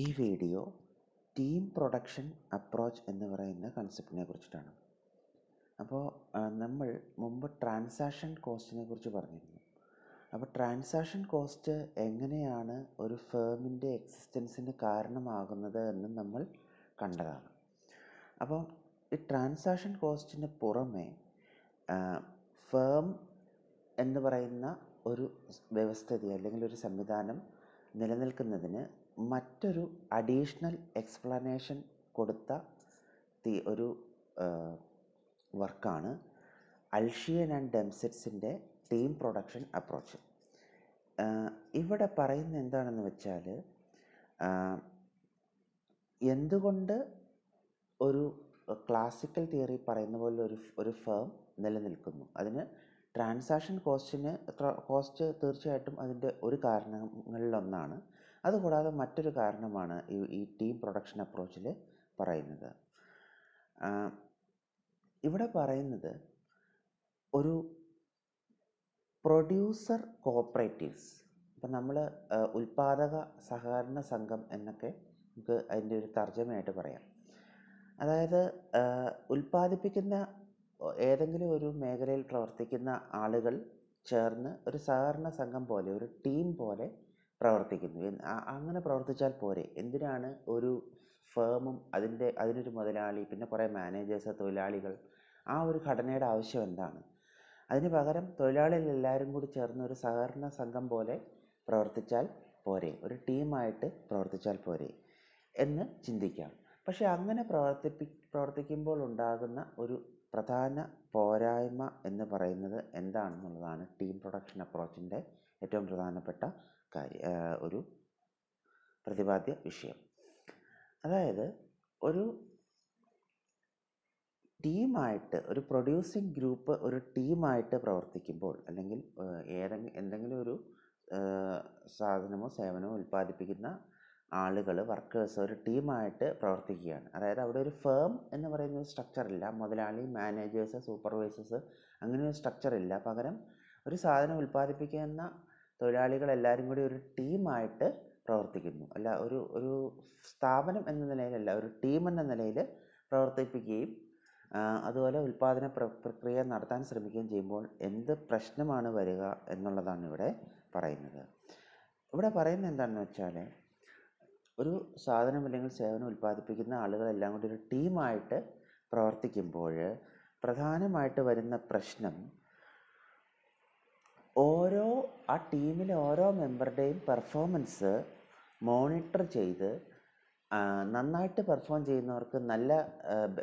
ഈ video team production approach എന്ന് പറയുന്ന കൺസെപ്റ്റിനെ കുറിച്ചിട്ടാണ് അപ്പോൾ നമ്മൾ മുമ്പ് ട്രാൻസാക്ഷൻ കോസ്റ്റിനെ കുറിച്ച് പറഞ്ഞിരുന്നു അപ്പോൾ ട്രാൻസാക്ഷൻ കോസ്റ്റ് എങ്ങനെയാണ് ഒരു ഫേമിൻ്റെ എക്സിസ്റ്റൻസിന് കാരണമാകുന്നത് എന്ന് നമ്മൾ കണ്ടതാണ് അപ്പോൾ ഈ ട്രാൻസാക്ഷൻ കോസ്റ്റിന് പുറമെ ഫേം എന്ന് പറയുന്ന ഒരു വ്യവസ്ഥിതി അല്ലെങ്കിൽ ഒരു സംവിധാനം നിലനിൽക്കുന്നതിന് മറ്റൊരു അഡീഷണൽ എക്സ്പ്ലനേഷൻ കൊടുത്ത തീ ഒരു വർക്കാണ് അൽഷിയൻ ആൻഡ് ഡെംസെറ്റ്സിൻ്റെ ടീം പ്രൊഡക്ഷൻ അപ്രോച്ച് ഇവിടെ പറയുന്ന എന്താണെന്ന് വെച്ചാൽ എന്തുകൊണ്ട് ഒരു ക്ലാസിക്കൽ തിയറി പറയുന്ന പോലെ ഒരു ഒരു ഫേം നിലനിൽക്കുന്നു അതിന് ട്രാൻസാക്ഷൻ കോസ്റ്റിന് കോസ്റ്റ് തീർച്ചയായിട്ടും അതിൻ്റെ ഒരു കാരണങ്ങളിലൊന്നാണ് അതുകൂടാതെ മറ്റൊരു കാരണമാണ് ഈ ഈ ടീം പ്രൊഡക്ഷൻ അപ്രോച്ചിൽ പറയുന്നത് ഇവിടെ പറയുന്നത് ഒരു പ്രൊഡ്യൂസർ കോപ്പറേറ്റീവ്സ് ഇപ്പം നമ്മൾ ഉൽപാദക സഹകരണ സംഘം എന്നൊക്കെ നമുക്ക് അതിൻ്റെ ഒരു തർജ്ജമയായിട്ട് പറയാം അതായത് ഉൽപ്പാദിപ്പിക്കുന്ന ഏതെങ്കിലും ഒരു മേഖലയിൽ പ്രവർത്തിക്കുന്ന ആളുകൾ ചേർന്ന് ഒരു സഹകരണ സംഘം പോലെ ഒരു ടീം പോലെ പ്രവർത്തിക്കുന്നു അങ്ങനെ പ്രവർത്തിച്ചാൽ പോരെ എന്തിനാണ് ഒരു ഫേമും അതിൻ്റെ അതിനൊരു മുതലാളി പിന്നെ കുറേ മാനേജേഴ്സ് തൊഴിലാളികൾ ആ ഒരു ഘടനയുടെ ആവശ്യം എന്താണ് അതിന് പകരം തൊഴിലാളികൾ എല്ലാവരും കൂടി ചേർന്ന് ഒരു സഹകരണ സംഘം പോലെ പ്രവർത്തിച്ചാൽ പോരെ ഒരു ടീമായിട്ട് പ്രവർത്തിച്ചാൽ പോരെ എന്ന് ചിന്തിക്കാം പക്ഷേ അങ്ങനെ പ്രവർത്തിപ്പി പ്രവർത്തിക്കുമ്പോൾ ഉണ്ടാകുന്ന ഒരു പ്രധാന പോരായ്മ എന്ന് പറയുന്നത് എന്താണെന്നുള്ളതാണ് ടീം പ്രൊഡക്ഷൻ അപ്രോച്ചിൻ്റെ ഏറ്റവും പ്രധാനപ്പെട്ട കാര്യ ഒരു പ്രതിപാദ്യ വിഷയം അതായത് ഒരു ടീമായിട്ട് ഒരു പ്രൊഡ്യൂസിങ് ഗ്രൂപ്പ് ഒരു ടീമായിട്ട് പ്രവർത്തിക്കുമ്പോൾ അല്ലെങ്കിൽ ഏതെങ്കിലും എന്തെങ്കിലും ഒരു സാധനമോ സേവനമോ ഉൽപ്പാദിപ്പിക്കുന്ന ആളുകൾ വർക്കേഴ്സ് ഒരു ടീമായിട്ട് പ്രവർത്തിക്കുകയാണ് അതായത് അവിടെ ഒരു ഫേം എന്ന് പറയുന്ന ഒരു സ്ട്രക്ചർ ഇല്ല മുതലാളി മാനേജേഴ്സ് സൂപ്പർവൈസേഴ്സ് അങ്ങനെ ഒരു സ്ട്രക്ചർ ഇല്ല പകരം ഒരു സാധനം ഉൽപ്പാദിപ്പിക്കുന്ന തൊഴിലാളികൾ എല്ലാവരും കൂടി ഒരു ടീമായിട്ട് പ്രവർത്തിക്കുന്നു അല്ല ഒരു ഒരു സ്ഥാപനം എന്ന നിലയിലല്ല ഒരു ടീം എന്ന നിലയിൽ പ്രവർത്തിപ്പിക്കുകയും അതുപോലെ ഉൽപ്പാദന പ്രക്രിയ നടത്താൻ ശ്രമിക്കുകയും ചെയ്യുമ്പോൾ എന്ത് പ്രശ്നമാണ് വരിക എന്നുള്ളതാണ് ഇവിടെ പറയുന്നത് ഇവിടെ പറയുന്നത് എന്താണെന്ന് വെച്ചാൽ ഒരു സാധനം അല്ലെങ്കിൽ സേവനം ഉൽപ്പാദിപ്പിക്കുന്ന ആളുകളെല്ലാം കൂടി ഒരു ടീമായിട്ട് പ്രവർത്തിക്കുമ്പോൾ പ്രധാനമായിട്ട് വരുന്ന പ്രശ്നം ഓരോ ആ ടീമിലെ ഓരോ മെമ്പറുടെയും പെർഫോമൻസ് മോണിറ്റർ ചെയ്ത് നന്നായിട്ട് പെർഫോം ചെയ്യുന്നവർക്ക് നല്ല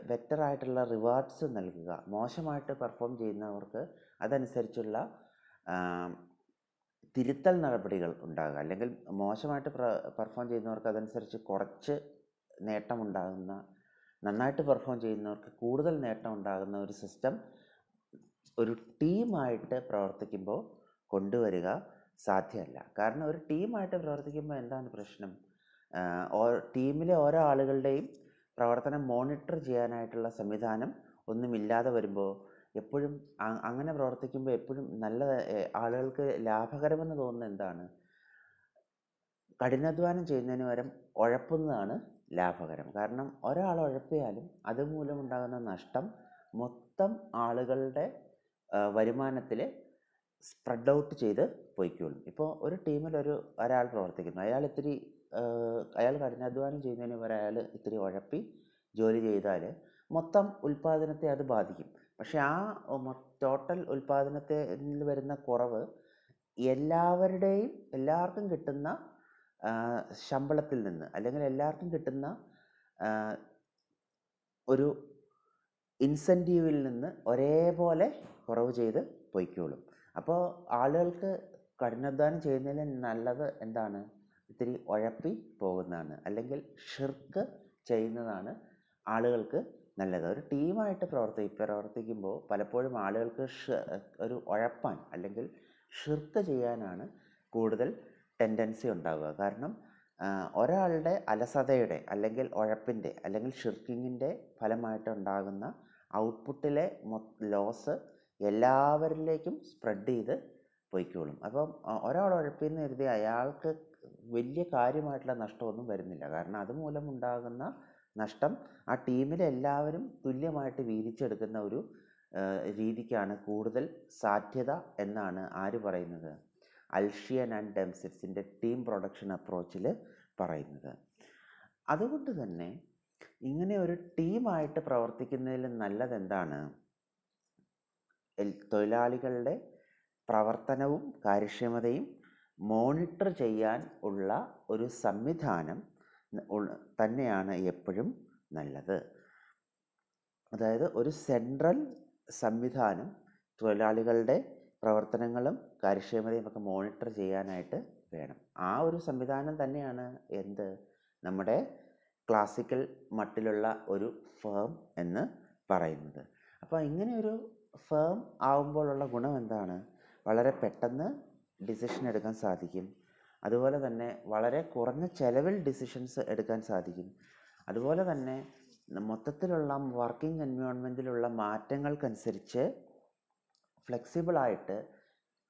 ബെറ്ററായിട്ടുള്ള റിവാർഡ്സ് നൽകുക മോശമായിട്ട് പെർഫോം ചെയ്യുന്നവർക്ക് അതനുസരിച്ചുള്ള തിരുത്തൽ നടപടികൾ ഉണ്ടാകുക അല്ലെങ്കിൽ മോശമായിട്ട് പെർഫോം ചെയ്യുന്നവർക്ക് അതനുസരിച്ച് കുറച്ച് നേട്ടമുണ്ടാകുന്ന നന്നായിട്ട് പെർഫോം ചെയ്യുന്നവർക്ക് കൂടുതൽ നേട്ടം ഉണ്ടാകുന്ന ഒരു സിസ്റ്റം ഒരു ടീമായിട്ട് പ്രവർത്തിക്കുമ്പോൾ കൊണ്ടുവരിക സാധ്യമല്ല കാരണം ഒരു ടീമായിട്ട് പ്രവർത്തിക്കുമ്പോൾ എന്താണ് പ്രശ്നം ടീമിലെ ഓരോ ആളുകളുടെയും പ്രവർത്തനം മോണിറ്റർ ചെയ്യാനായിട്ടുള്ള സംവിധാനം ഒന്നുമില്ലാതെ വരുമ്പോൾ എപ്പോഴും അങ്ങനെ പ്രവർത്തിക്കുമ്പോൾ എപ്പോഴും നല്ല ആളുകൾക്ക് ലാഭകരമെന്ന് തോന്നുന്നത് എന്താണ് കഠിനാധ്വാനം ചെയ്യുന്നതിന് പകരം ഉഴപ്പുന്നതാണ് ലാഭകരം കാരണം ഒരാൾ ഉഴപ്പിയാലും അതുമൂലം ഉണ്ടാകുന്ന നഷ്ടം മൊത്തം ആളുകളുടെ വരുമാനത്തിൽ സ്പ്രെഡ് ഔട്ട് ചെയ്ത് പോയിക്കോളും ഇപ്പോൾ ഒരു ടീമിൽ ഒരു ഒരാൾ പ്രവർത്തിക്കുന്നു അയാൾ ഇത്തിരി അയാൾ കഠിനാധ്വാനം ചെയ്യുന്നതിന് പകരം അയാൾ ഇത്തിരി ഉഴപ്പി ജോലി ചെയ്താൽ മൊത്തം ഉൽപ്പാദനത്തെ അത് ബാധിക്കും പക്ഷേ ആ ടോട്ടൽ ഉൽപാദനത്തിൽ വരുന്ന കുറവ് എല്ലാവരുടെയും എല്ലാവർക്കും കിട്ടുന്ന ശമ്പളത്തിൽ നിന്ന് അല്ലെങ്കിൽ എല്ലാവർക്കും കിട്ടുന്ന ഒരു ഇൻസെൻറ്റീവിൽ നിന്ന് ഒരേപോലെ കുറവ് ചെയ്ത് പൊയ്ക്കോളും അപ്പോൾ ആളുകൾക്ക് കഠിനാധ്വാനം ചെയ്യുന്നതിൽ നല്ലത് എന്താണ് ഇത്തിരി ഉഴപ്പി പോകുന്നതാണ് അല്ലെങ്കിൽ ഷിർക്ക് ചെയ്യുന്നതാണ് ആളുകൾക്ക് നല്ലത് ഒരു ടീമായിട്ട് പ്രവർത്തി പ്രവർത്തിക്കുമ്പോൾ പലപ്പോഴും ആളുകൾക്ക് ഒരു ഉഴപ്പാൻ അല്ലെങ്കിൽ ഷിർക്ക് ചെയ്യാനാണ് കൂടുതൽ ടെൻഡൻസി ഉണ്ടാവുക കാരണം ഒരാളുടെ അലസതയുടെ അല്ലെങ്കിൽ ഉഴപ്പിൻ്റെ അല്ലെങ്കിൽ ഷിർക്കിങ്ങിൻ്റെ ഫലമായിട്ടുണ്ടാകുന്ന ഔട്ട്പുട്ടിലെ ലോസ് എല്ലാവരിലേക്കും സ്പ്രെഡ് ചെയ്ത് പോയിക്കോളും അപ്പം ഒരാൾ ഉഴപ്പിന്ന് കരുതി അയാൾക്ക് വലിയ കാര്യമായിട്ടുള്ള നഷ്ടമൊന്നും വരുന്നില്ല കാരണം അതുമൂലം ഉണ്ടാകുന്ന നഷ്ടം ആ ടീമിലെ എല്ലാവരും തുല്യമായിട്ട് വീതിച്ചെടുക്കുന്ന ഒരു രീതിക്കാണ് കൂടുതൽ സാധ്യത എന്നാണ് ആര് പറയുന്നത് അൽഷിയൻ ആൻഡ് ഡെംസിറ്റ്സിൻ്റെ ടീം പ്രൊഡക്ഷൻ അപ്രോച്ചിൽ പറയുന്നത് അതുകൊണ്ട് തന്നെ ഇങ്ങനെ ഒരു ടീമായിട്ട് പ്രവർത്തിക്കുന്നതിൽ നല്ലതെന്താണ് തൊഴിലാളികളുടെ പ്രവർത്തനവും കാര്യക്ഷമതയും മോണിറ്റർ ചെയ്യാൻ ഉള്ള ഒരു സംവിധാനം തന്നെയാണ് എപ്പോഴും നല്ലത് അതായത് ഒരു സെൻട്രൽ സംവിധാനം തൊഴിലാളികളുടെ പ്രവർത്തനങ്ങളും കാര്യക്ഷമതയും ഒക്കെ മോണിറ്റർ ചെയ്യാനായിട്ട് വേണം ആ ഒരു സംവിധാനം തന്നെയാണ് എന്ത് നമ്മുടെ ക്ലാസിക്കൽ മട്ടിലുള്ള ഒരു ഫേം എന്ന് പറയുന്നത് അപ്പോൾ ഇങ്ങനെയൊരു ഫേം ആവുമ്പോഴുള്ള ഗുണം എന്താണ് വളരെ പെട്ടെന്ന് ഡിസിഷൻ എടുക്കാൻ സാധിക്കും അതുപോലെ തന്നെ വളരെ കുറഞ്ഞ ചിലവിൽ ഡിസിഷൻസ് എടുക്കാൻ സാധിക്കും അതുപോലെ തന്നെ മൊത്തത്തിലുള്ള വർക്കിംഗ് എൻവയോൺമെൻറ്റിലുള്ള മാറ്റങ്ങൾക്കനുസരിച്ച് ഫ്ലെക്സിബിളായിട്ട്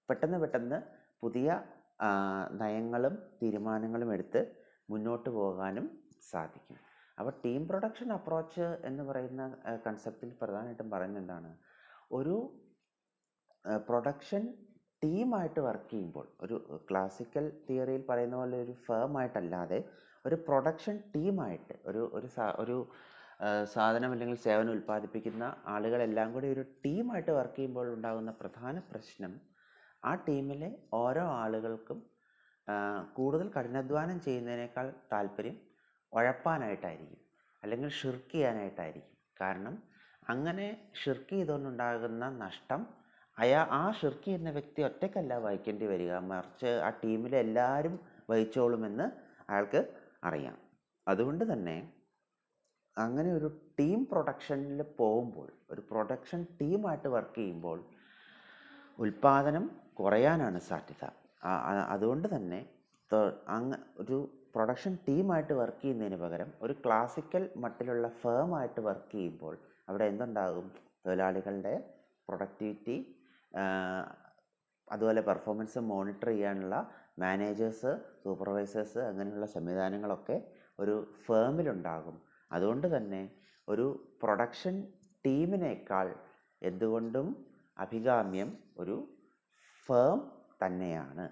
പെട്ടെന്ന് പെട്ടെന്ന് പുതിയ നയങ്ങളും തീരുമാനങ്ങളും എടുത്ത് മുന്നോട്ട് പോകാനും സാധിക്കും അപ്പോൾ ടീം പ്രൊഡക്ഷൻ അപ്രോച്ച് എന്ന് പറയുന്ന കൺസെപ്റ്റിൽ പ്രധാനമായിട്ടും പറയുന്നത് എന്താണ് ഒരു പ്രൊഡക്ഷൻ ടീമായിട്ട് വർക്ക് ചെയ്യുമ്പോൾ ഒരു ക്ലാസിക്കൽ തിയറിയിൽ പറയുന്ന പോലെ ഒരു ഫേമായിട്ടല്ലാതെ ഒരു പ്രൊഡക്ഷൻ ടീമായിട്ട് ഒരു ഒരു ഒരു സാധനം അല്ലെങ്കിൽ സേവനം ഉൽപ്പാദിപ്പിക്കുന്ന ആളുകളെല്ലാം കൂടി ഒരു ടീമായിട്ട് വർക്ക് ചെയ്യുമ്പോൾ ഉണ്ടാകുന്ന പ്രധാന പ്രശ്നം ആ ടീമിലെ ഓരോ ആളുകൾക്കും കൂടുതൽ കഠിനാധ്വാനം ചെയ്യുന്നതിനേക്കാൾ താല്പര്യം ഉഴപ്പാനായിട്ടായിരിക്കും അല്ലെങ്കിൽ ഷിർക്ക് ചെയ്യാനായിട്ടായിരിക്കും കാരണം അങ്ങനെ ഷിർക്ക് ചെയ്തുകൊണ്ടുണ്ടാകുന്ന നഷ്ടം അയാ ആ ഷിർക്കി എന്ന വ്യക്തി ഒറ്റയ്ക്കല്ല വഹിക്കേണ്ടി വരിക മറിച്ച് ആ ടീമിലെ എല്ലാവരും വഹിച്ചോളുമെന്ന് അയാൾക്ക് അറിയാം അതുകൊണ്ട് തന്നെ അങ്ങനെ ഒരു ടീം പ്രൊഡക്ഷനിൽ പോകുമ്പോൾ ഒരു പ്രൊഡക്ഷൻ ടീമായിട്ട് വർക്ക് ചെയ്യുമ്പോൾ ഉൽപ്പാദനം കുറയാനാണ് സാധ്യത അതുകൊണ്ട് തന്നെ അങ്ങ് ഒരു പ്രൊഡക്ഷൻ ടീമായിട്ട് വർക്ക് ചെയ്യുന്നതിന് പകരം ഒരു ക്ലാസിക്കൽ മട്ടിലുള്ള ഫേമായിട്ട് വർക്ക് ചെയ്യുമ്പോൾ അവിടെ എന്തുണ്ടാകും തൊഴിലാളികളുടെ പ്രൊഡക്ടിവിറ്റി അതുപോലെ പെർഫോമൻസ് മോണിറ്റർ ചെയ്യാനുള്ള മാനേജേഴ്സ് സൂപ്പർവൈസേഴ്സ് അങ്ങനെയുള്ള സംവിധാനങ്ങളൊക്കെ ഒരു ഫേമിലുണ്ടാകും അതുകൊണ്ട് തന്നെ ഒരു പ്രൊഡക്ഷൻ ടീമിനേക്കാൾ എന്തുകൊണ്ടും അഭികാമ്യം ഒരു ഫേം തന്നെയാണ്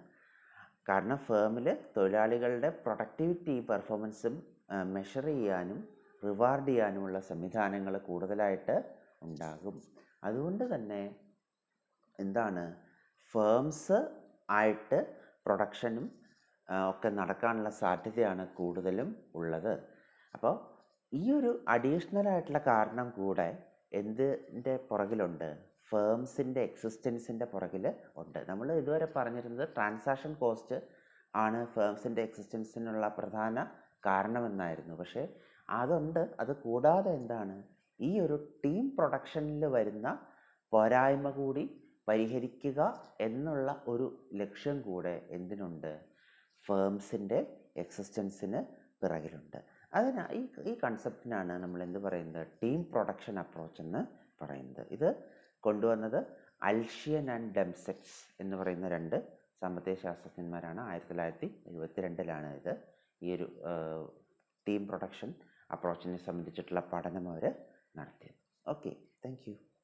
കാരണം ഫേമിൽ തൊഴിലാളികളുടെ പ്രൊഡക്ടിവിറ്റി പെർഫോമൻസും മെഷർ ചെയ്യാനും റിവാർഡ് ചെയ്യാനുമുള്ള സംവിധാനങ്ങൾ കൂടുതലായിട്ട് ഉണ്ടാകും അതുകൊണ്ട് തന്നെ എന്താണ് ഫേംസ് ആയിട്ട് പ്രൊഡക്ഷനും ഒക്കെ നടക്കാനുള്ള സാധ്യതയാണ് കൂടുതലും ഉള്ളത് അപ്പോൾ ഈ ഒരു അഡീഷണൽ ആയിട്ടുള്ള കാരണം കൂടെ എന്തിൻ്റെ പുറകിലുണ്ട് ഫേംസിൻ്റെ എക്സിസ്റ്റൻസിൻ്റെ പുറകിൽ ഉണ്ട് നമ്മൾ ഇതുവരെ പറഞ്ഞിരുന്നത് ട്രാൻസാക്ഷൻ കോസ്റ്റ് ആണ് ഫേംസിൻ്റെ എക്സിസ്റ്റൻസിനുള്ള പ്രധാന കാരണമെന്നായിരുന്നു പക്ഷേ അതുണ്ട് അത് കൂടാതെ എന്താണ് ഈ ഒരു ടീം പ്രൊഡക്ഷനിൽ വരുന്ന പോരായ്മ കൂടി പരിഹരിക്കുക എന്നുള്ള ഒരു ലക്ഷ്യം കൂടെ എന്തിനുണ്ട് ഫേംസിൻ്റെ എക്സിസ്റ്റൻസിന് പിറകിലുണ്ട് അതിന് ഈ ഈ കൺസെപ്റ്റിനാണ് നമ്മൾ എന്ത് പറയുന്നത് ടീം പ്രൊഡക്ഷൻ അപ്രോച്ച് എന്ന് പറയുന്നത് ഇത് കൊണ്ടുവന്നത് അൽഷ്യൻ ആൻഡ് ഡെംസെറ്റ്സ് എന്ന് പറയുന്ന രണ്ട് സാമ്പത്തിക ശാസ്ത്രജ്ഞന്മാരാണ് ആയിരത്തി തൊള്ളായിരത്തി എഴുപത്തി രണ്ടിലാണ് ഇത് ഈ ഒരു ടീം പ്രൊഡക്ഷൻ അപ്രോച്ചിനെ സംബന്ധിച്ചിട്ടുള്ള പഠനം അവർ നടത്തിയത് ഓക്കെ താങ്ക്